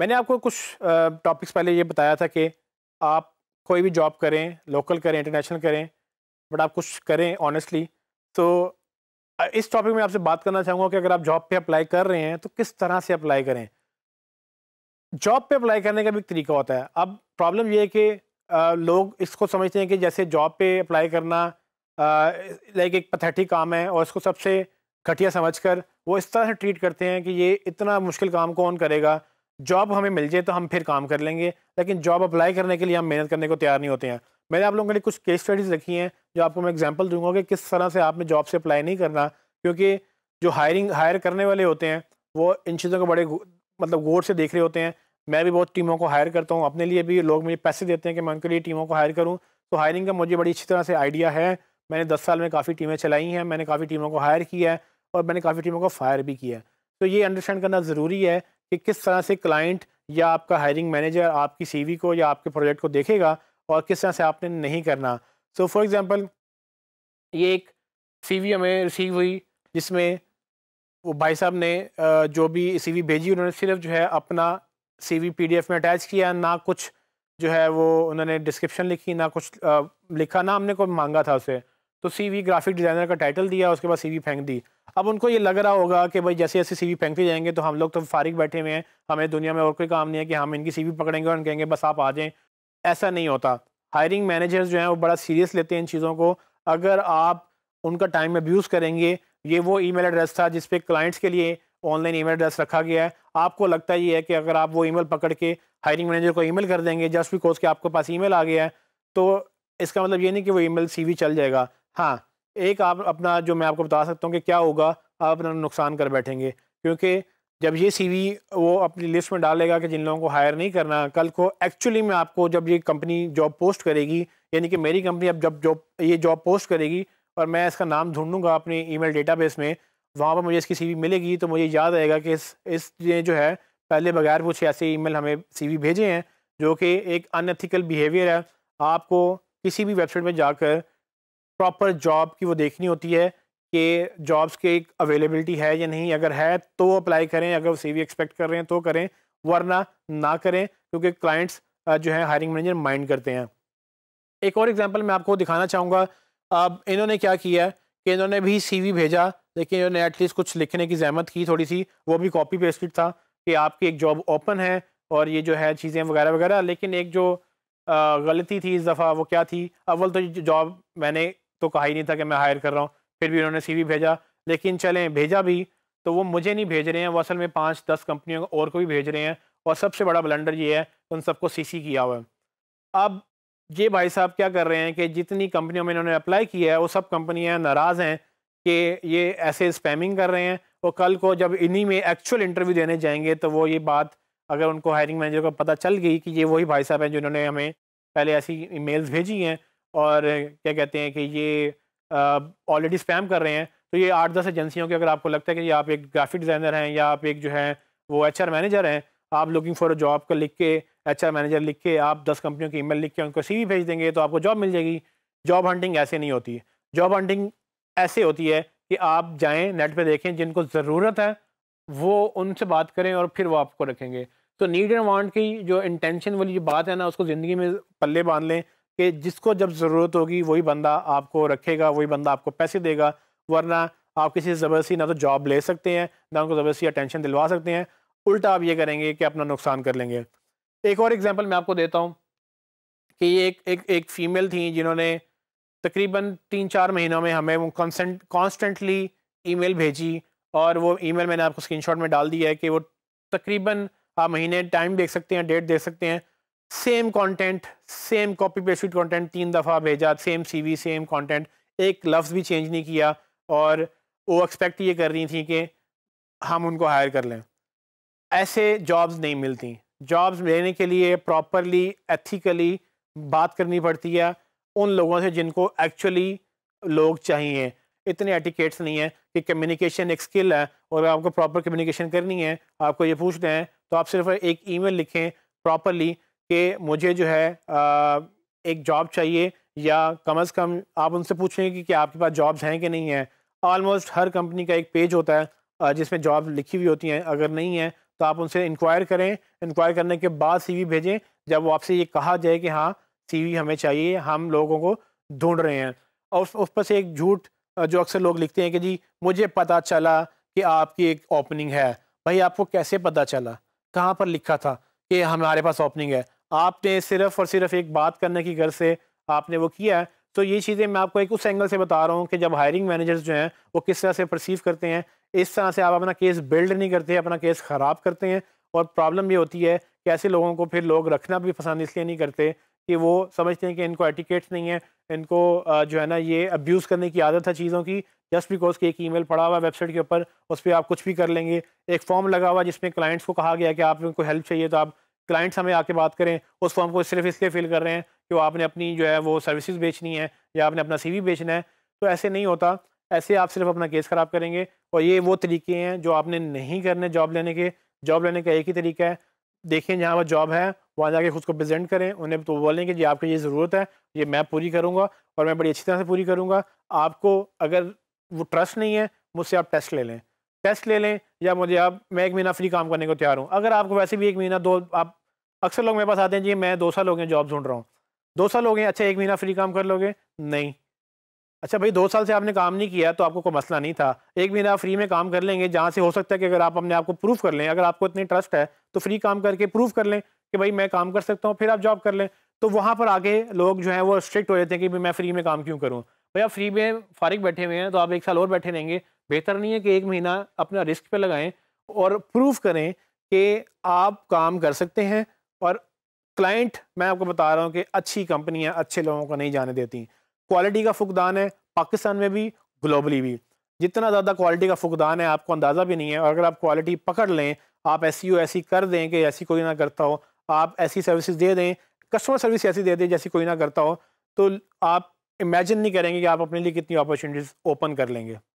मैंने आपको कुछ टॉपिक्स पहले ये बताया था कि आप कोई भी जॉब करें लोकल करें इंटरनेशनल करें बट आप कुछ करें ऑनेस्टली तो इस टॉपिक में आपसे बात करना चाहूँगा कि अगर आप जॉब पे अप्लाई कर रहे हैं तो किस तरह से अप्लाई करें जॉब पे अप्लाई करने का भी एक तरीका होता है अब प्रॉब्लम यह है कि लोग इसको समझते हैं कि जैसे जॉब पे अप्लाई करना लाइक एक पथेटिक काम है और इसको सबसे घटिया समझ कर वो इस तरह से ट्रीट करते हैं कि ये इतना मुश्किल काम कौन करेगा जॉब हमें मिल जाए तो हम फिर काम कर लेंगे लेकिन जॉब अप्लाई करने के लिए हम मेहनत करने को तैयार नहीं होते हैं मैंने आप लोगों के लिए कुछ केस स्टडीज़ रखी हैं जो आपको मैं एग्जांपल दूंगा कि किस तरह से आपने जॉब से अप्लाई नहीं करना क्योंकि जो हायरिंग हायर करने वाले होते हैं वो इन चीज़ों को बड़े मतलब गौर से देख रहे होते हैं मैं भी बहुत टीमों को हायर करता हूँ अपने लिए भी लोग मुझे पैसे देते हैं कि मैं उनके लिए टीमों को हायर करूँ तो हायरिंग का मुझे बड़ी अच्छी तरह से आइडिया है मैंने दस साल में काफ़ी टीमें चलाई हैं मैंने काफ़ी टीमों को हायर किया है और मैंने काफ़ी टीमों को फायर भी किया है तो ये अंडरस्टैंड करना ज़रूरी है कि किस तरह से क्लाइंट या आपका हायरिंग मैनेजर आपकी सी को या आपके प्रोजेक्ट को देखेगा और किस तरह से आपने नहीं करना सो फॉर एग्ज़ाम्पल ये एक वी हमें रिसीव हुई जिसमें वो भाई साहब ने जो भी वी भेजी उन्होंने सिर्फ जो है अपना डी पीडीएफ में अटैच किया ना कुछ जो है वो उन्होंने डिस्क्रिप्शन लिखी ना कुछ लिखा ना हमने कोई मांगा था उसे तो सी वी ग्राफिक डिज़ाइनर का टाइटल दिया उसके बाद सी वी फेंक दी अब उनको ये लग रहा होगा कि भाई जैसे जैसे सी वी फेंकते जाएंगे तो हम लोग तो फारिग बैठे हुए हैं हमें दुनिया में और कोई काम नहीं है कि हम इनकी सी वी पकड़ेंगे और कहेंगे बस आप आ जाएँ ऐसा नहीं होता हायरिंग मैनेजर्स जो हैं वो बड़ा सीरियस लेते हैं इन चीज़ों को अगर आप उनका टाइम अब्यूज़ करेंगे ये वो ई एड्रेस था जिस क्लाइंट्स के लिए ऑनलाइन ईमेल एड्रेस रखा गया है आपको लगता ही है कि अगर आप वो ईमेल पकड़ के हायरिंग मैनेजर को ईमेल कर देंगे जस्ट बिकॉज के आपके पास ईमेल आ गया है तो इसका मतलब ये नहीं कि वो ईमेल सीवी चल जाएगा हाँ एक आप अपना जो मैं आपको बता सकता हूँ कि क्या होगा आप अपना नुकसान कर बैठेंगे क्योंकि जब ये सी वो अपनी लिस्ट में डालेगा कि जिन लोगों को हायर नहीं करना कल को एक्चुअली में आपको जब ये कंपनी जॉब पोस्ट करेगी यानी कि मेरी कंपनी अब जब जॉब ये जॉब पोस्ट करेगी और मैं इसका नाम ढूंढूंगा अपने ईमेल डेटाबेस में वहाँ पर मुझे इसकी सीवी मिलेगी तो मुझे याद आएगा कि इस इस जो है पहले बगैर कुछ ऐसे ईमेल हमें सीवी भेजे हैं जो कि एक अनएथिकल बिहेवियर है आपको किसी भी वेबसाइट में जाकर प्रॉपर जॉब की वो देखनी होती है कि जॉब्स की अवेलेबिलिटी है या नहीं अगर है तो अप्लाई करें अगर वो सी एक्सपेक्ट कर रहे हैं तो करें वरना ना करें क्योंकि क्लाइंट्स जो है हायरिंग मैनेजर माइंड करते हैं एक और एग्जांपल मैं आपको दिखाना चाहूँगा अब इन्होंने क्या किया कि इन्होंने भी सीवी भेजा लेकिन इन्होंने एटलीस्ट कुछ लिखने की जहमत की थोड़ी सी वो भी कॉपी पेस्टेड था कि आपकी एक जॉब ओपन है और ये जो है चीज़ें वगैरह वगैरह लेकिन एक जो गलती थी इस दफ़ा वो क्या थी अव्वल तो जॉब मैंने तो कहा ही नहीं था कि मैं हायर कर रहा हूँ फिर भी उन्होंने सी भेजा लेकिन चलें भेजा भी तो वो मुझे नहीं भेज रहे हैं वो असल में पाँच दस कंपनियों और को भी भेज रहे हैं और सबसे बड़ा ब्लेंडर ये है उन सबको सीसी किया हुआ है अब ये भाई साहब क्या कर रहे हैं कि जितनी कंपनियों में इन्होंने अप्लाई किया है वो सब कंपनियां नाराज़ हैं कि ये ऐसे स्पैमिंग कर रहे हैं और कल को जब इन्हीं में एक्चुअल इंटरव्यू देने जाएंगे तो वो ये बात अगर उनको हायरिंग मैनेजर को पता चल गई कि ये वही भाई साहब हैं जिन्होंने हमें पहले ऐसी ईमेल्स भेजी हैं और क्या कहते हैं कि ये ऑलरेडी स्पैम कर रहे हैं तो ये आठ दस एजेंसियों के अगर आपको लगता है कि आप एक ग्राफिक डिज़ाइनर हैं या आप एक जो है वो एच मैनेजर हैं आप लुकिंग फॉर अ जॉब का लिख के एच मैनेजर लिख के आप दस कंपनियों की ईमेल लिख के उनको सी भेज देंगे तो आपको जॉब मिल जाएगी जॉब हंटिंग ऐसे नहीं होती जॉब हंटिंग ऐसे होती है कि आप जाएं नेट पे देखें जिनको ज़रूरत है वो उनसे बात करें और फिर वो आपको रखेंगे तो नीड एंड वांट की जो इंटेंशन वाली जो बात है ना उसको ज़िंदगी में पल्ले बांध लें कि जिसको जब ज़रूरत होगी वही बंदा आपको रखेगा वही बंदा आपको पैसे देगा वरना आप किसी से ज़बरदस्ती ना तो जॉब ले सकते हैं ना उनको ज़बरदस्ती अटेंशन दिलवा सकते हैं उल्टा आप ये करेंगे कि अपना नुकसान कर लेंगे एक और एग्जांपल मैं आपको देता हूँ कि ये एक एक एक फ़ीमेल थी जिन्होंने तकरीबन तीन चार महीनों में हमें वो कॉन्सेंट कॉन्स्टेंटली ईमेल भेजी और वो मेल मैंने आपको शॉट में डाल दिया है कि वो तकरीबन आप महीने टाइम देख सकते हैं डेट देख सकते हैं same content same copy pasted content तीन दफ़ा भेजा सेम सीवी सेम कंटेंट एक लफ्ज़ भी चेंज नहीं किया और वो एक्सपेक्ट ये कर रही थी कि हम उनको हायर कर लें ऐसे जॉब्स नहीं मिलती जॉब्स लेने के लिए प्रॉपरली एथिकली बात करनी पड़ती है उन लोगों से जिनको एक्चुअली लोग चाहिए इतने एटिकेट्स नहीं है कि कम्युनिकेशन एक स्किल है और आपको प्रॉपर कम्युनिकेशन करनी है आपको ये पूछते हैं तो आप सिर्फ एक ईमेल लिखें प्रॉपरली कि मुझे जो है आ, एक जॉब चाहिए या कम अज़ कम आप उनसे पूछेंगे कि क्या आपके पास जॉब्स हैं कि नहीं हैं ऑलमोस्ट हर कंपनी का एक पेज होता है जिसमें जॉब लिखी हुई होती हैं अगर नहीं है तो आप उनसे इंक्वायर करें इंक्वायर करने के बाद सीवी भेजें जब वो आपसे ये कहा जाए कि हाँ सीवी हमें चाहिए हम लोगों को ढूंढ रहे हैं और उस, उस पर से एक झूठ जो अक्सर लोग लिखते हैं कि जी मुझे पता चला कि आपकी एक ओपनिंग है भाई आपको कैसे पता चला कहाँ पर लिखा था कि हमारे पास ओपनिंग है आपने सिर्फ और सिर्फ एक बात करने की गर्ज से आपने वो किया है तो ये चीज़ें मैं आपको एक उस एंगल से बता रहा हूँ कि जब हायरिंग मैनेजर्स जो हैं वो किस तरह से परसीव करते हैं इस तरह से आप अपना केस बिल्ड नहीं करते अपना केस ख़राब करते हैं और प्रॉब्लम ये होती है कि ऐसे लोगों को फिर लोग रखना भी पसंद इसलिए नहीं करते कि वो समझते हैं कि इनको एटिकेट्स नहीं है इनको जो है ना ये अब्यूज़ करने की आदत है चीज़ों की जस्ट बिकॉज की एक ईमेल पड़ा हुआ है वेबसाइट के ऊपर उस पर आप कुछ भी कर लेंगे एक फॉर्म लगा हुआ जिसमें क्लाइंट्स को कहा गया कि आप इनको हेल्प चाहिए तो आप क्लाइंट्स हमें आके बात करें उस फॉर्म को सिर्फ इसलिए फिल कर रहे हैं कि वो आपने अपनी जो है वो सर्विसेज बेचनी है या आपने अपना सीवी बेचना है तो ऐसे नहीं होता ऐसे आप सिर्फ अपना केस ख़राब करेंगे और ये वो तरीके हैं जो आपने नहीं करने जॉब लेने के जॉब लेने का एक ही तरीका है देखें जहाँ पर जॉब है वहाँ जाके खुद को प्रेजेंट करें उन्हें तो बोलें कि जी आपकी ये ज़रूरत है ये मैं पूरी करूँगा और मैं बड़ी अच्छी तरह से पूरी करूँगा आपको अगर वो ट्रस्ट नहीं है मुझसे आप टेस्ट ले लें टेस्ट ले लें या मुझे आप मैं एक महीना फ्री काम करने को तैयार हूँ अगर आपको वैसे भी एक महीना दो आप अक्सर लोग मेरे पास आते हैं जी मैं दो साल हो गए जॉब ढूंढ रहा हूँ दो साल हो गए अच्छा एक महीना फ्री काम कर लोगे नहीं अच्छा भाई दो साल से आपने काम नहीं किया तो आपको कोई मसला नहीं था एक महीना आप फ्री में काम कर लेंगे जहाँ से हो सकता है कि अगर आप अपने आप को प्रूफ कर लें अगर आपको इतनी ट्रस्ट है तो फ्री काम करके प्रूफ कर लें कि भाई मैं काम कर सकता हूँ फिर आप जॉब कर लें तो वहाँ पर आगे लोग जो हैं वो स्ट्रिक्ट हो जाते हैं कि मैं फ्री में काम क्यों करूँ भाई आप फ्री में फारिग बैठे हुए हैं तो आप एक साल और बैठे रहेंगे बेहतर नहीं है कि एक महीना अपना रिस्क पे लगाएं और प्रूव करें कि आप काम कर सकते हैं और क्लाइंट मैं आपको बता रहा हूँ कि अच्छी कंपनियाँ अच्छे लोगों को नहीं जाने देती क्वालिटी का फुकदान है पाकिस्तान में भी ग्लोबली भी जितना ज़्यादा क्वालिटी का फुकदान है आपको अंदाज़ा भी नहीं है और अगर आप क्वालिटी पकड़ लें आप ऐसी ऐसी कर दें कि ऐसी कोई ना करता हो आप ऐसी सर्विसेज दे दें कस्टमर सर्विस ऐसी दे दें जैसी कोई ना करता हो तो आप इमेजिन नहीं करेंगे कि आप अपने लिए कितनी अपॉर्चुनिटीज़ ओपन कर लेंगे